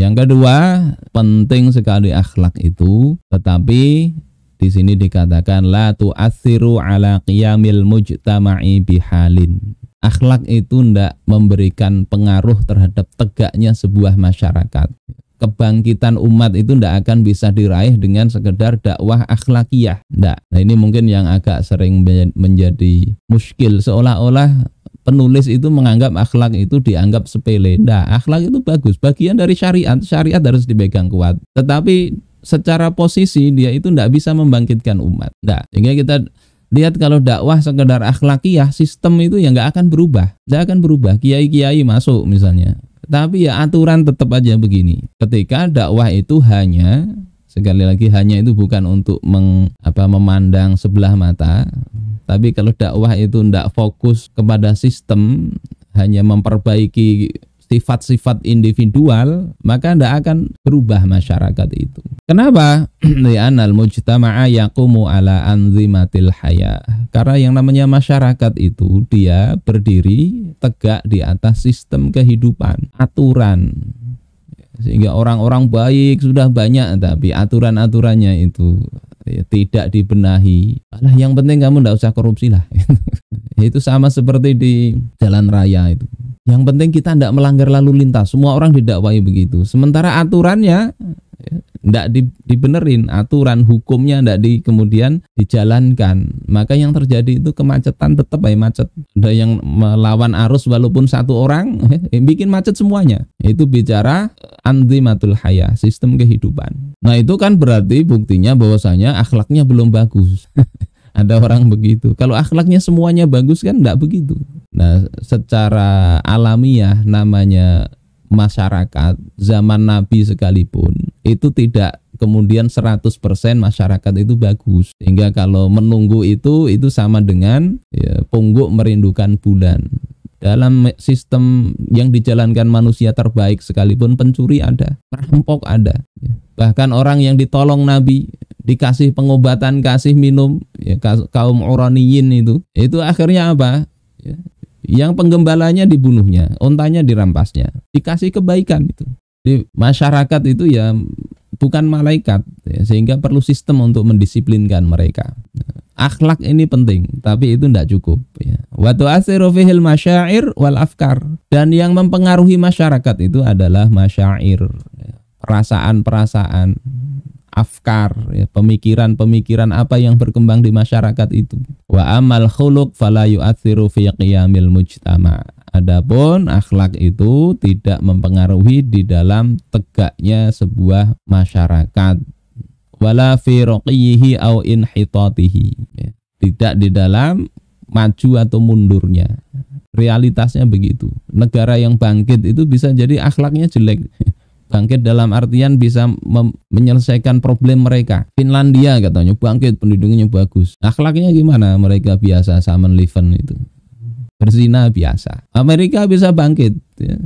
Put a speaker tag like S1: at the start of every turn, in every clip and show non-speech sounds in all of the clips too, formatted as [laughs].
S1: Yang kedua, penting sekali akhlak itu, tetapi di sini dikatakan la tu'athiru ala qiyamil mujtama'i bihalin. Akhlak itu tidak memberikan pengaruh terhadap tegaknya sebuah masyarakat. Kebangkitan umat itu tidak akan bisa diraih dengan sekedar dakwah akhlakiyah. Tidak. Nah ini mungkin yang agak sering menjadi muskil seolah-olah penulis itu menganggap akhlak itu dianggap sepele. Nah, akhlak itu bagus, bagian dari syariat. Syariat harus dipegang kuat. Tetapi secara posisi dia itu tidak bisa membangkitkan umat. Nah, sehingga kita lihat kalau dakwah sekedar akhlakiyah, sistem itu yang nggak akan berubah. Nggak akan berubah. Kiai-kiai masuk misalnya. Tapi ya aturan tetap aja begini. Ketika dakwah itu hanya sekali lagi hanya itu bukan untuk meng, apa, memandang sebelah mata tapi kalau dakwah itu tidak fokus kepada sistem, hanya memperbaiki sifat-sifat individual, maka tidak akan berubah masyarakat itu. Kenapa? [clears throat] Li'anal mujtama'a yakumu ala anzimatil haya. Karena yang namanya masyarakat itu dia berdiri tegak di atas sistem kehidupan, aturan. Sehingga orang-orang baik sudah banyak tapi aturan-aturannya itu ya, tidak dibenahi, alah yang penting kamu tidak usah korupsi lah. [laughs] itu sama seperti di jalan raya itu. Yang penting kita tidak melanggar lalu lintas. Semua orang didakwai begitu. Sementara aturannya tidak dibenerin aturan hukumnya tidak di kemudian dijalankan maka yang terjadi itu kemacetan tetap ya macet ada yang melawan arus walaupun satu orang [laughs] eh, bikin macet semuanya itu bicara anti haya sistem kehidupan nah itu kan berarti buktinya bahwasanya akhlaknya belum bagus [laughs] ada orang begitu. Kalau akhlaknya semuanya bagus kan tidak begitu. Nah, secara alamiah namanya masyarakat zaman Nabi sekalipun itu tidak kemudian 100% masyarakat itu bagus sehingga kalau menunggu itu itu sama dengan ya, pungguk merindukan bulan dalam sistem yang dijalankan manusia terbaik sekalipun pencuri ada, perampok ada, ya. bahkan orang yang ditolong Nabi dikasih pengobatan, kasih minum ya, kaum uraniyin itu, itu akhirnya apa? Ya, yang penggembalanya dibunuhnya, ontanya dirampasnya, dikasih kebaikan itu. Di masyarakat itu ya bukan malaikat, ya, sehingga perlu sistem untuk mendisiplinkan mereka. Akhlak ini penting, tapi itu tidak cukup. Ya. Watu asirofihil masyair wal afkar dan yang mempengaruhi masyarakat itu adalah masyair, ya. perasaan-perasaan, afkar ya, pemikiran-pemikiran apa yang berkembang di masyarakat itu wa amal khuluq fala yu'athiru fi qiyamil mujtama adapun akhlak itu tidak mempengaruhi di dalam tegaknya sebuah masyarakat wala fi raqiyihi au inhitatihi ya, tidak di dalam maju atau mundurnya realitasnya begitu negara yang bangkit itu bisa jadi akhlaknya jelek [laughs] bangkit dalam artian bisa menyelesaikan problem mereka Finlandia katanya bangkit penduduknya bagus akhlaknya gimana mereka biasa Salmon liven itu berzina biasa Amerika bisa bangkit ya.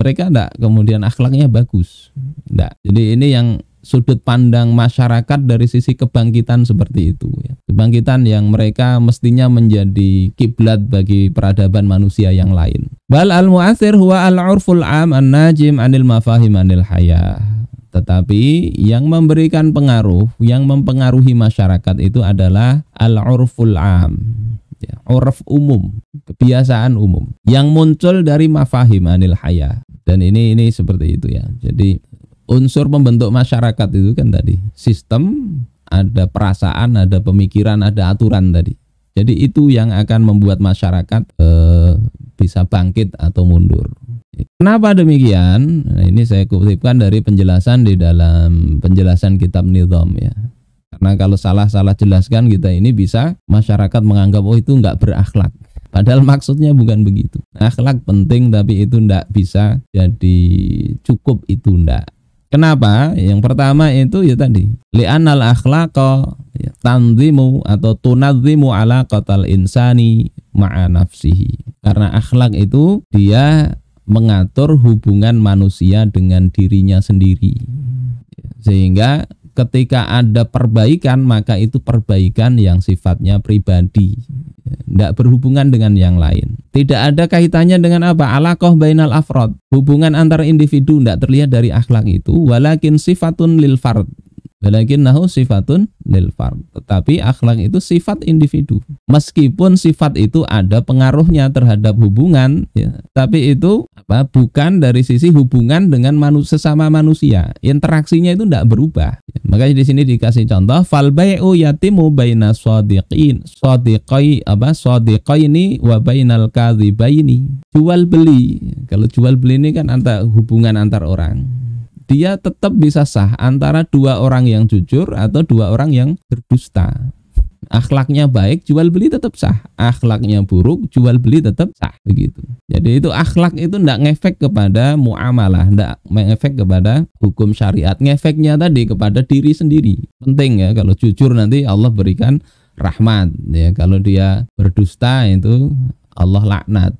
S1: mereka enggak kemudian akhlaknya bagus enggak jadi ini yang sudut pandang masyarakat dari sisi kebangkitan seperti itu ya. Kebangkitan yang mereka mestinya menjadi kiblat bagi peradaban manusia yang lain. Bal al muasir huwa al-urful am an-najim anil mafahim anil hayah. Tetapi yang memberikan pengaruh, yang mempengaruhi masyarakat itu adalah al-urful am. Ya, urf umum, kebiasaan umum yang muncul dari mafahim anil haya dan ini ini seperti itu ya jadi unsur pembentuk masyarakat itu kan tadi sistem, ada perasaan, ada pemikiran, ada aturan tadi. Jadi itu yang akan membuat masyarakat eh, bisa bangkit atau mundur. Kenapa demikian? Nah, ini saya kutipkan dari penjelasan di dalam penjelasan kitab Nizam ya. Karena kalau salah-salah jelaskan kita ini bisa masyarakat menganggap oh itu nggak berakhlak. Padahal maksudnya bukan begitu. Akhlak penting tapi itu ndak bisa jadi cukup itu ndak. Kenapa? Yang pertama itu ya tadi li'anal akhlaqa ya, tanzimu atau tunazimu ala qatal insani ma'a nafsihi. Karena akhlak itu dia mengatur hubungan manusia dengan dirinya sendiri. Sehingga ketika ada perbaikan maka itu perbaikan yang sifatnya pribadi tidak berhubungan dengan yang lain. Tidak ada kaitannya dengan apa? Alakoh bainal afrod. Hubungan antar individu tidak terlihat dari akhlak itu. Walakin sifatun lil fard nahu sifatun lil fard. Tetapi akhlak itu sifat individu. Meskipun sifat itu ada pengaruhnya terhadap hubungan, ya, tapi itu apa? Bukan dari sisi hubungan dengan manu sesama manusia. Interaksinya itu tidak berubah. Ya, makanya di sini dikasih contoh fal bai'u yatimu baina shadiqin shadiqai apa shadiqaini wa bainal kadzibaini. Jual beli. Kalau jual beli ini kan antar hubungan antar orang dia tetap bisa sah antara dua orang yang jujur atau dua orang yang berdusta. Akhlaknya baik, jual beli tetap sah. Akhlaknya buruk, jual beli tetap sah. Begitu. Jadi itu akhlak itu tidak ngefek kepada muamalah, tidak ngefek kepada hukum syariat. Ngefeknya tadi kepada diri sendiri. Penting ya kalau jujur nanti Allah berikan rahmat. Ya kalau dia berdusta itu Allah laknat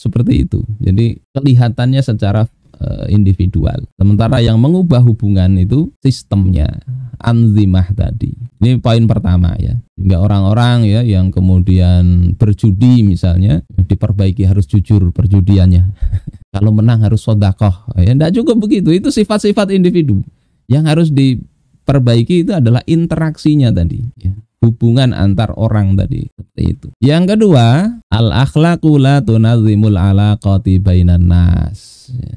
S1: seperti itu. Jadi kelihatannya secara Eh, individual. Sementara yang mengubah hubungan itu sistemnya, anzimah tadi. Ini poin pertama ya. Hingga orang-orang ya yang kemudian berjudi misalnya diperbaiki harus jujur perjudiannya. [laughs] Kalau menang harus sodakoh. Ya tidak cukup begitu. Itu sifat-sifat individu. Yang harus diperbaiki itu adalah interaksinya tadi. Ya hubungan antar orang tadi seperti itu. Yang kedua, al akhlaqu la tunazimul alaqati bainan nas.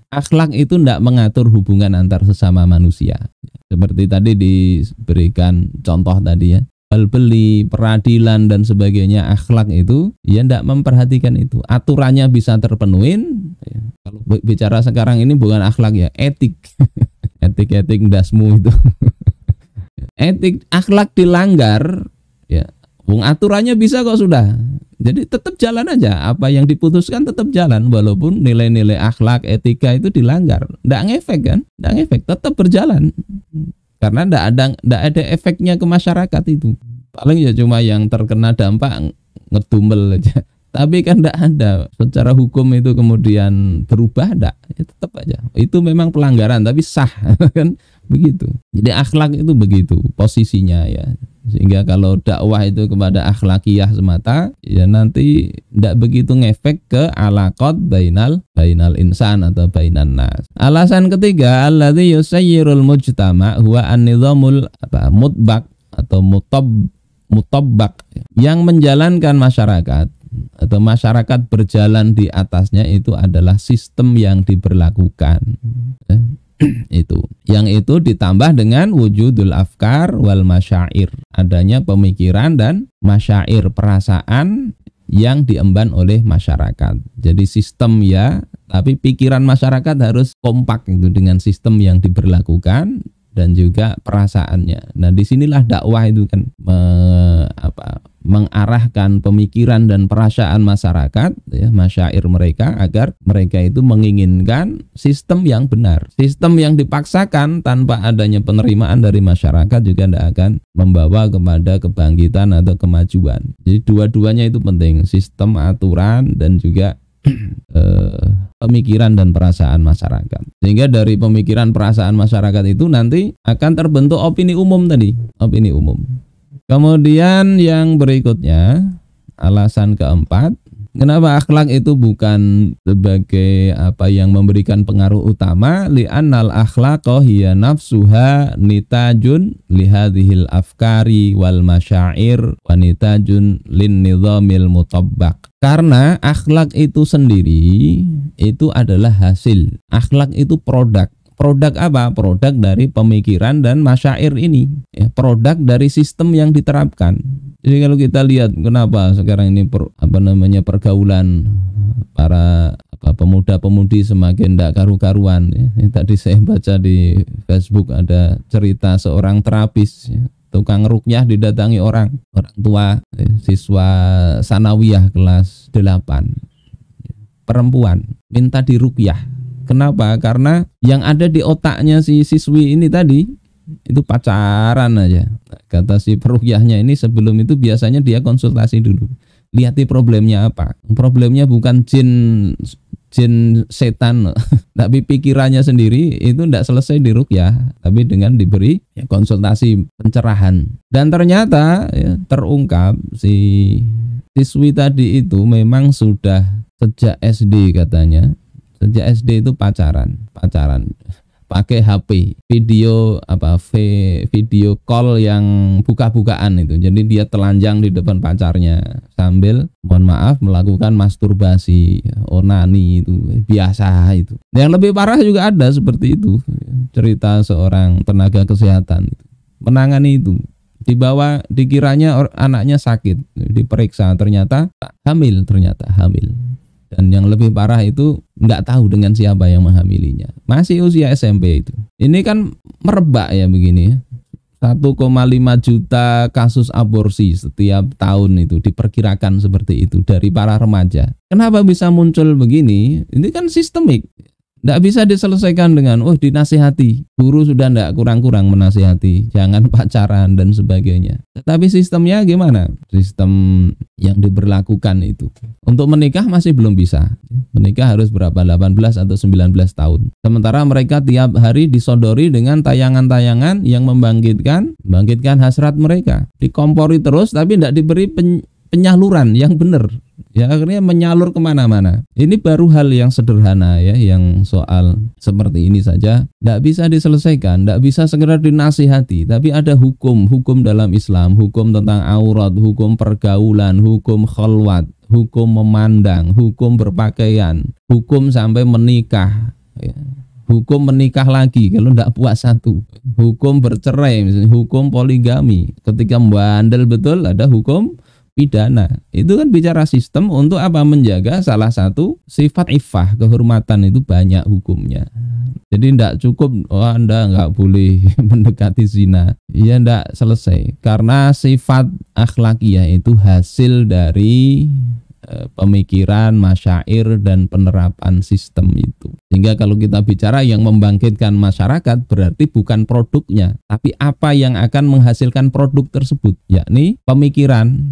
S1: Akhlak itu tidak mengatur hubungan antar sesama manusia. Seperti tadi diberikan contoh tadi ya. bel beli, peradilan dan sebagainya akhlak itu ya tidak memperhatikan itu. Aturannya bisa terpenuhi. Ya, kalau bicara sekarang ini bukan akhlak ya, etik. [laughs] Etik-etik dasmu itu. [laughs] etik akhlak dilanggar ya. Wong aturannya bisa kok sudah jadi tetap jalan aja, apa yang diputuskan tetap jalan walaupun nilai-nilai akhlak, etika itu dilanggar. Tidak ngefek kan? Tidak ngefek, tetap berjalan. Karena tidak ada ada efeknya ke masyarakat itu. Paling ya cuma yang terkena dampak ngedumel aja. [laughs] Tapi kan tidak ada secara hukum itu kemudian berubah tidak? Ya, tetap aja. Itu memang pelanggaran tapi sah [laughs] kan begitu. Jadi akhlak itu begitu posisinya ya sehingga kalau dakwah itu kepada akhlakiyah semata ya nanti tidak begitu ngefek ke alaqat bainal bainal insan atau bainan nas alasan ketiga alladzi yusayyirul mujtama huwa an-nizamul apa mutbak atau mutob mutobak yang menjalankan masyarakat atau masyarakat berjalan di atasnya itu adalah sistem yang diberlakukan eh, [clears throat] itu. Yang itu ditambah dengan wujudul afkar wal masyair. Adanya pemikiran dan masyair, perasaan yang diemban oleh masyarakat. Jadi sistem ya, tapi pikiran masyarakat harus kompak itu dengan sistem yang diberlakukan dan juga perasaannya. Nah, disinilah dakwah itu kan me, apa, mengarahkan pemikiran dan perasaan masyarakat, ya, masyair mereka agar mereka itu menginginkan sistem yang benar. Sistem yang dipaksakan tanpa adanya penerimaan dari masyarakat juga tidak akan membawa kepada kebangkitan atau kemajuan. Jadi dua-duanya itu penting, sistem aturan dan juga [clears throat] Eh, pemikiran dan perasaan masyarakat. Sehingga dari pemikiran perasaan masyarakat itu nanti akan terbentuk opini umum tadi, opini umum. Kemudian yang berikutnya, alasan keempat Kenapa akhlak itu bukan sebagai apa yang memberikan pengaruh utama? Li'annal akhlaqo hiya nafsuha nitajun hadhil afkari wal masyair wa nitajun lin nizamil mutabak. Karena akhlak itu sendiri itu adalah hasil. Akhlak itu produk produk apa? Produk dari pemikiran dan masyair ini, ya, produk dari sistem yang diterapkan jadi kalau kita lihat kenapa sekarang ini per, apa namanya pergaulan para apa pemuda-pemudi semakin tidak karu-karuan. Ya. Ini tadi saya baca di Facebook ada cerita seorang terapis ya. tukang rukyah didatangi orang orang tua ya, siswa sanawiyah kelas 8 ya, perempuan minta dirukyah. Kenapa? Karena yang ada di otaknya si siswi ini tadi itu pacaran aja kata si perukiahnya ini sebelum itu biasanya dia konsultasi dulu lihati problemnya apa problemnya bukan jin jin setan [laughs] tapi pikirannya sendiri itu tidak selesai di rukyah tapi dengan diberi konsultasi pencerahan dan ternyata ya, terungkap si siswi tadi itu memang sudah sejak SD katanya sejak SD itu pacaran pacaran pakai HP video apa v video call yang buka-bukaan itu jadi dia telanjang di depan pacarnya sambil mohon maaf melakukan masturbasi onani oh, itu biasa itu yang lebih parah juga ada seperti itu cerita seorang tenaga kesehatan menangani itu dibawa dikiranya anaknya sakit diperiksa ternyata hamil ternyata hamil dan yang lebih parah itu nggak tahu dengan siapa yang menghamilinya masih usia SMP itu ini kan merebak ya begini ya 1,5 juta kasus aborsi setiap tahun itu diperkirakan seperti itu dari para remaja. Kenapa bisa muncul begini? Ini kan sistemik. Tidak bisa diselesaikan dengan, oh dinasihati. Guru sudah tidak kurang-kurang menasihati. Jangan [laughs] pacaran dan sebagainya. Tetapi sistemnya gimana? Sistem yang diberlakukan itu. Untuk menikah masih belum bisa. Menikah harus berapa? 18 atau 19 tahun. Sementara mereka tiap hari disodori dengan tayangan-tayangan yang membangkitkan, membangkitkan hasrat mereka. Dikompori terus tapi tidak diberi penyaluran yang benar ya akhirnya menyalur kemana-mana. Ini baru hal yang sederhana ya, yang soal seperti ini saja tidak bisa diselesaikan, tidak bisa segera dinasihati, tapi ada hukum, hukum dalam Islam, hukum tentang aurat, hukum pergaulan, hukum khalwat, hukum memandang, hukum berpakaian, hukum sampai menikah. Ya hukum menikah lagi kalau tidak puas satu hukum bercerai misalnya hukum poligami ketika bandel betul ada hukum pidana. Itu kan bicara sistem untuk apa menjaga salah satu sifat ifah kehormatan itu banyak hukumnya. Jadi tidak cukup oh Anda nggak boleh [laughs] mendekati zina. Ya tidak selesai karena sifat akhlakiyah itu hasil dari eh, pemikiran, masyair, dan penerapan sistem itu. Sehingga kalau kita bicara yang membangkitkan masyarakat berarti bukan produknya, tapi apa yang akan menghasilkan produk tersebut, yakni pemikiran,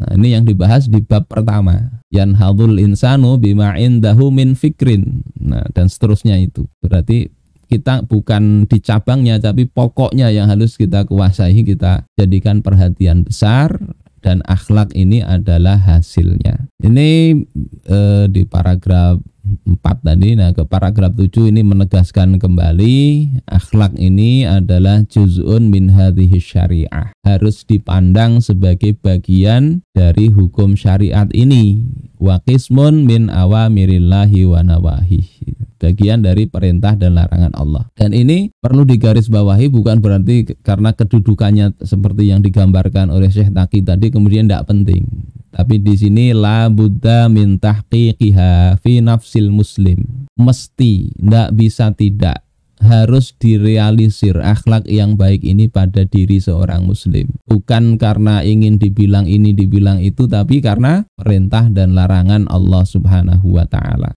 S1: Nah, ini yang dibahas di bab pertama. Yanhadul insanu bima indahu min fikrin. Nah, dan seterusnya itu. Berarti kita bukan di cabangnya tapi pokoknya yang harus kita kuasai, kita jadikan perhatian besar dan akhlak ini adalah hasilnya. Ini eh, di paragraf 4 tadi nah ke paragraf 7 ini menegaskan kembali akhlak ini adalah juz'un min hadhihi syariah harus dipandang sebagai bagian dari hukum syariat ini wa qismun min awamirillahi wa nawahi bagian dari perintah dan larangan Allah dan ini perlu digarisbawahi bukan berarti karena kedudukannya seperti yang digambarkan oleh Syekh Taki tadi kemudian tidak penting tapi di sini la buddha min tahqiqiha fi nafsil muslim. Mesti, ndak bisa tidak harus direalisir akhlak yang baik ini pada diri seorang muslim bukan karena ingin dibilang ini dibilang itu tapi karena perintah dan larangan Allah Subhanahu wa taala